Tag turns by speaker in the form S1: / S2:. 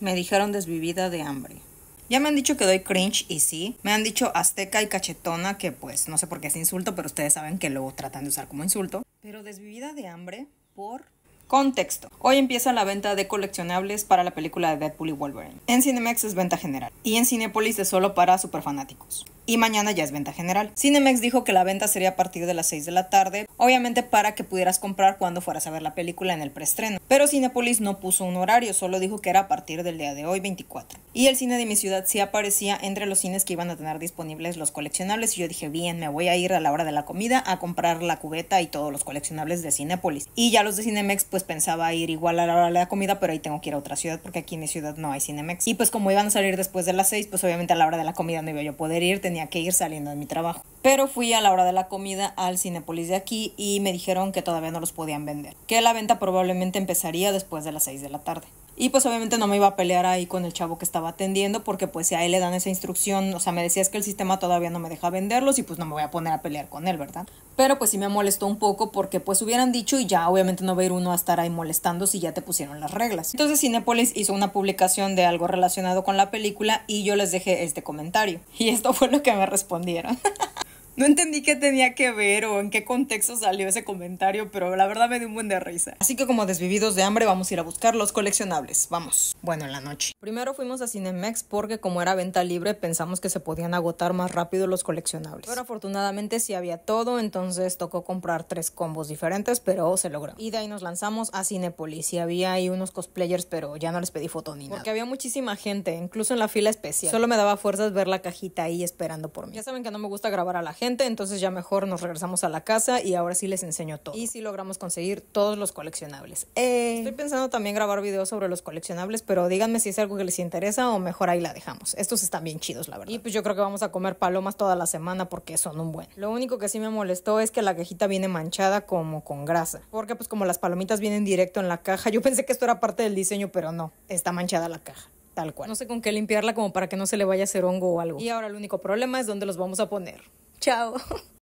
S1: Me dijeron desvivida de hambre. Ya me han dicho que doy cringe y sí. Me han dicho azteca y cachetona, que pues no sé por qué es insulto, pero ustedes saben que lo tratan de usar como insulto. Pero desvivida de hambre por... Contexto. Hoy empieza la venta de coleccionables para la película de Deadpool y Wolverine. En CineMax es venta general. Y en Cinepolis es solo para superfanáticos y mañana ya es venta general. Cinemex dijo que la venta sería a partir de las 6 de la tarde, obviamente para que pudieras comprar cuando fueras a ver la película en el preestreno. Pero Cinepolis no puso un horario, solo dijo que era a partir del día de hoy 24. Y el cine de mi ciudad sí aparecía entre los cines que iban a tener disponibles los coleccionables. Y yo dije, bien, me voy a ir a la hora de la comida a comprar la cubeta y todos los coleccionables de Cinepolis Y ya los de Cinemex, pues pensaba ir igual a la hora de la comida, pero ahí tengo que ir a otra ciudad porque aquí en mi ciudad no hay Cinemex. Y pues como iban a salir después de las 6, pues obviamente a la hora de la comida no iba yo a poder ir, tenía que ir saliendo de mi trabajo. Pero fui a la hora de la comida al Cinepolis de aquí y me dijeron que todavía no los podían vender. Que la venta probablemente empezaría después de las 6 de la tarde. Y pues obviamente no me iba a pelear ahí con el chavo que estaba atendiendo porque pues si a él le dan esa instrucción, o sea, me decías que el sistema todavía no me deja venderlos y pues no me voy a poner a pelear con él, ¿verdad? Pero pues sí me molestó un poco porque pues hubieran dicho y ya obviamente no va a ir uno a estar ahí molestando si ya te pusieron las reglas. Entonces Cinepolis hizo una publicación de algo relacionado con la película y yo les dejé este comentario. Y esto fue lo que me respondieron. No entendí qué tenía que ver o en qué contexto salió ese comentario, pero la verdad me dio un buen de risa. Así que como desvividos de hambre vamos a ir a buscar los coleccionables. Vamos. Bueno, en la noche. Primero fuimos a Cinemex porque como era venta libre pensamos que se podían agotar más rápido los coleccionables. Pero afortunadamente sí había todo, entonces tocó comprar tres combos diferentes, pero se logró. Y de ahí nos lanzamos a Cinepolis y había ahí unos cosplayers, pero ya no les pedí foto ni nada. Porque había muchísima gente, incluso en la fila especial. Solo me daba fuerzas ver la cajita ahí esperando por mí. Ya saben que no me gusta grabar a la gente entonces ya mejor nos regresamos a la casa y ahora sí les enseño todo. Y sí logramos conseguir todos los coleccionables. Eh, estoy pensando también grabar videos sobre los coleccionables, pero díganme si es algo que les interesa o mejor ahí la dejamos. Estos están bien chidos, la verdad. Y pues yo creo que vamos a comer palomas toda la semana porque son un buen. Lo único que sí me molestó es que la cajita viene manchada como con grasa, porque pues como las palomitas vienen directo en la caja, yo pensé que esto era parte del diseño, pero no, está manchada la caja. No sé con qué limpiarla como para que no se le vaya a hacer hongo o algo. Y ahora el único problema es dónde los vamos a poner. Chao.